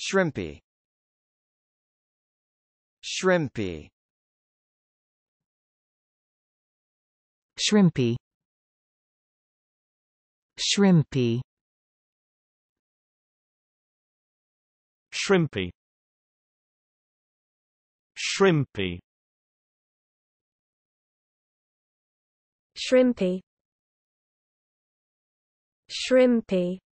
Shrimpy Shrimpy Shrimpy Shrimpy Shrimpy Shrimpy Shrimpy Shrimpy